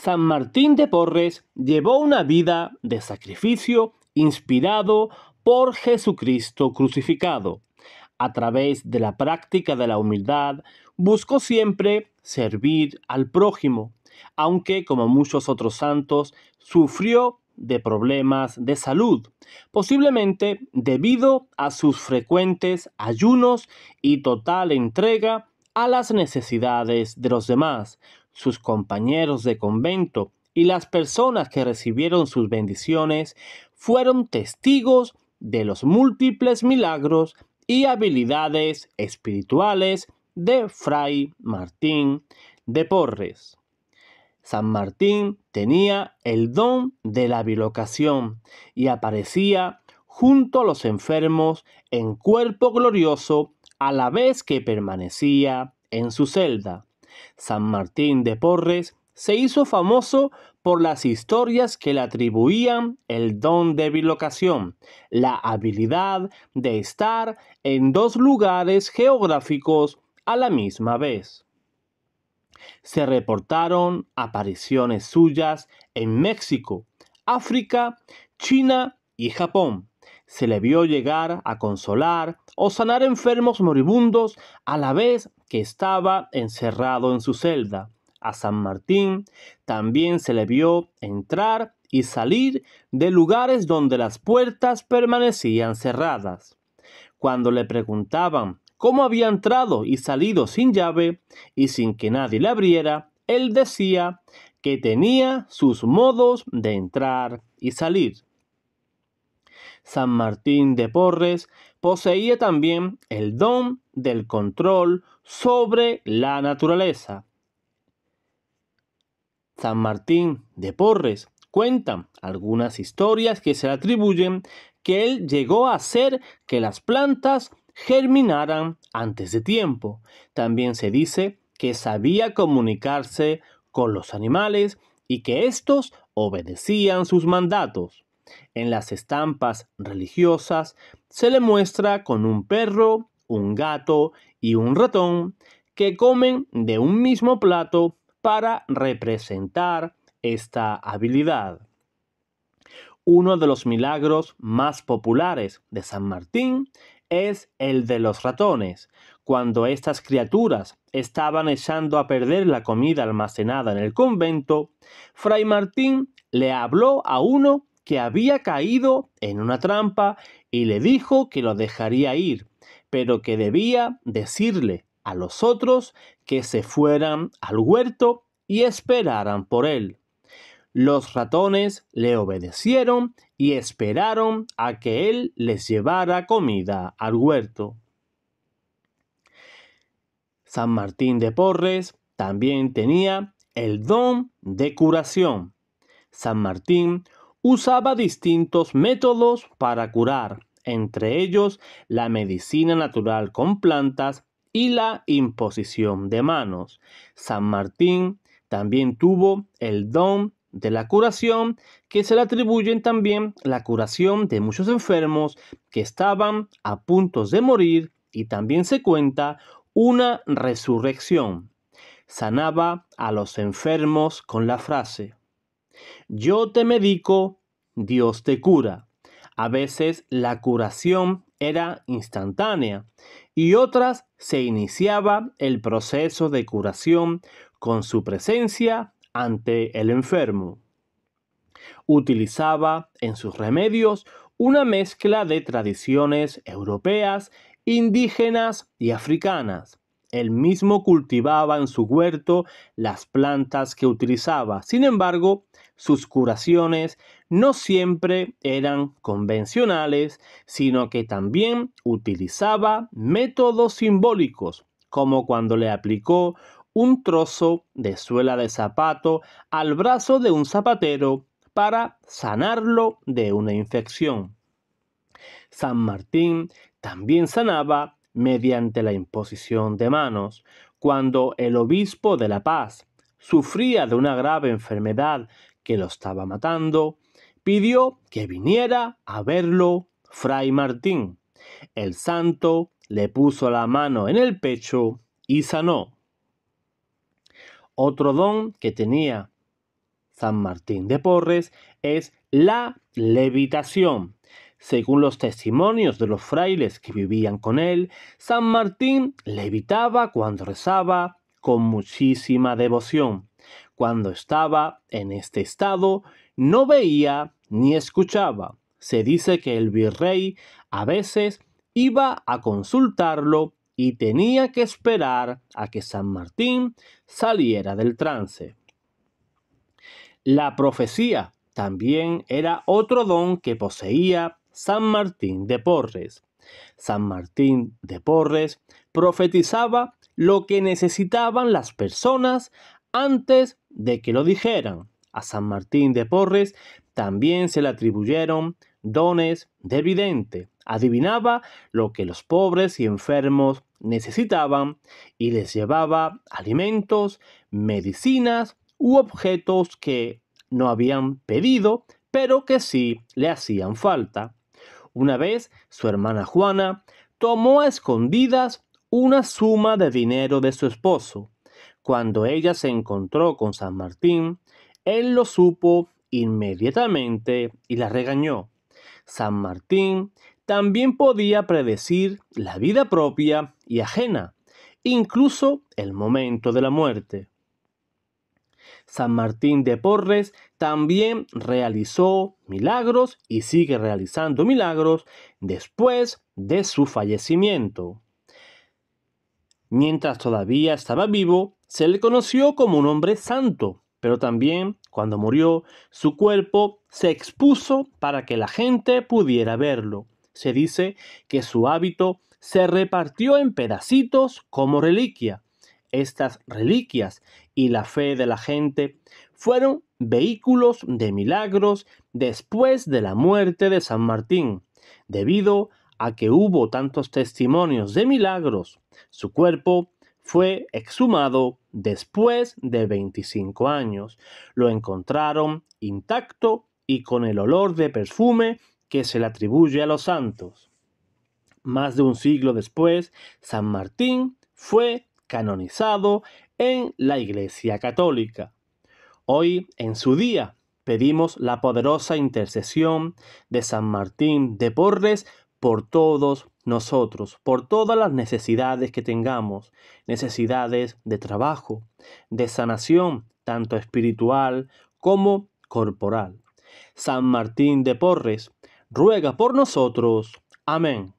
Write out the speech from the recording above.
San Martín de Porres llevó una vida de sacrificio inspirado por Jesucristo crucificado. A través de la práctica de la humildad, buscó siempre servir al prójimo, aunque como muchos otros santos, sufrió de problemas de salud, posiblemente debido a sus frecuentes ayunos y total entrega a las necesidades de los demás, sus compañeros de convento y las personas que recibieron sus bendiciones fueron testigos de los múltiples milagros y habilidades espirituales de Fray Martín de Porres. San Martín tenía el don de la bilocación y aparecía junto a los enfermos en cuerpo glorioso a la vez que permanecía en su celda. San Martín de Porres se hizo famoso por las historias que le atribuían el don de bilocación, la habilidad de estar en dos lugares geográficos a la misma vez. Se reportaron apariciones suyas en México, África, China y Japón. Se le vio llegar a consolar o sanar enfermos moribundos a la vez que estaba encerrado en su celda. A San Martín también se le vio entrar y salir de lugares donde las puertas permanecían cerradas. Cuando le preguntaban cómo había entrado y salido sin llave y sin que nadie le abriera, él decía que tenía sus modos de entrar y salir. San Martín de Porres poseía también el don del control sobre la naturaleza. San Martín de Porres cuenta algunas historias que se le atribuyen que él llegó a hacer que las plantas germinaran antes de tiempo. También se dice que sabía comunicarse con los animales y que éstos obedecían sus mandatos. En las estampas religiosas se le muestra con un perro, un gato y un ratón que comen de un mismo plato para representar esta habilidad. Uno de los milagros más populares de San Martín es el de los ratones, cuando estas criaturas estaban echando a perder la comida almacenada en el convento, Fray Martín le habló a uno que había caído en una trampa y le dijo que lo dejaría ir, pero que debía decirle a los otros que se fueran al huerto y esperaran por él. Los ratones le obedecieron y esperaron a que él les llevara comida al huerto. San Martín de Porres también tenía el don de curación. San Martín usaba distintos métodos para curar, entre ellos la medicina natural con plantas y la imposición de manos. San Martín también tuvo el don de la curación que se le atribuyen también la curación de muchos enfermos que estaban a puntos de morir y también se cuenta una resurrección. Sanaba a los enfermos con la frase, yo te medico Dios te cura. A veces la curación era instantánea y otras se iniciaba el proceso de curación con su presencia ante el enfermo. Utilizaba en sus remedios una mezcla de tradiciones europeas, indígenas y africanas. Él mismo cultivaba en su huerto las plantas que utilizaba. Sin embargo, sus curaciones no siempre eran convencionales, sino que también utilizaba métodos simbólicos, como cuando le aplicó un trozo de suela de zapato al brazo de un zapatero para sanarlo de una infección. San Martín también sanaba mediante la imposición de manos, cuando el obispo de La Paz sufría de una grave enfermedad que lo estaba matando, pidió que viniera a verlo Fray Martín. El santo le puso la mano en el pecho y sanó. Otro don que tenía San Martín de Porres es la levitación. Según los testimonios de los frailes que vivían con él, San Martín levitaba cuando rezaba con muchísima devoción. Cuando estaba en este estado, no veía ni escuchaba. Se dice que el virrey a veces iba a consultarlo y tenía que esperar a que San Martín saliera del trance. La profecía también era otro don que poseía San Martín de Porres. San Martín de Porres profetizaba lo que necesitaban las personas antes de que lo dijeran. A San Martín de Porres también se le atribuyeron dones de vidente. Adivinaba lo que los pobres y enfermos necesitaban y les llevaba alimentos, medicinas u objetos que no habían pedido, pero que sí le hacían falta. Una vez, su hermana Juana tomó a escondidas una suma de dinero de su esposo. Cuando ella se encontró con San Martín, él lo supo inmediatamente y la regañó. San Martín también podía predecir la vida propia y ajena, incluso el momento de la muerte. San Martín de Porres también realizó milagros y sigue realizando milagros después de su fallecimiento. Mientras todavía estaba vivo, se le conoció como un hombre santo, pero también cuando murió, su cuerpo se expuso para que la gente pudiera verlo. Se dice que su hábito se repartió en pedacitos como reliquia, estas reliquias y la fe de la gente fueron vehículos de milagros después de la muerte de San Martín, debido a que hubo tantos testimonios de milagros. Su cuerpo fue exhumado después de 25 años. Lo encontraron intacto y con el olor de perfume que se le atribuye a los santos. Más de un siglo después, San Martín fue canonizado en la Iglesia Católica. Hoy, en su día, pedimos la poderosa intercesión de San Martín de Porres por todos nosotros, por todas las necesidades que tengamos, necesidades de trabajo, de sanación, tanto espiritual como corporal. San Martín de Porres, ruega por nosotros. Amén.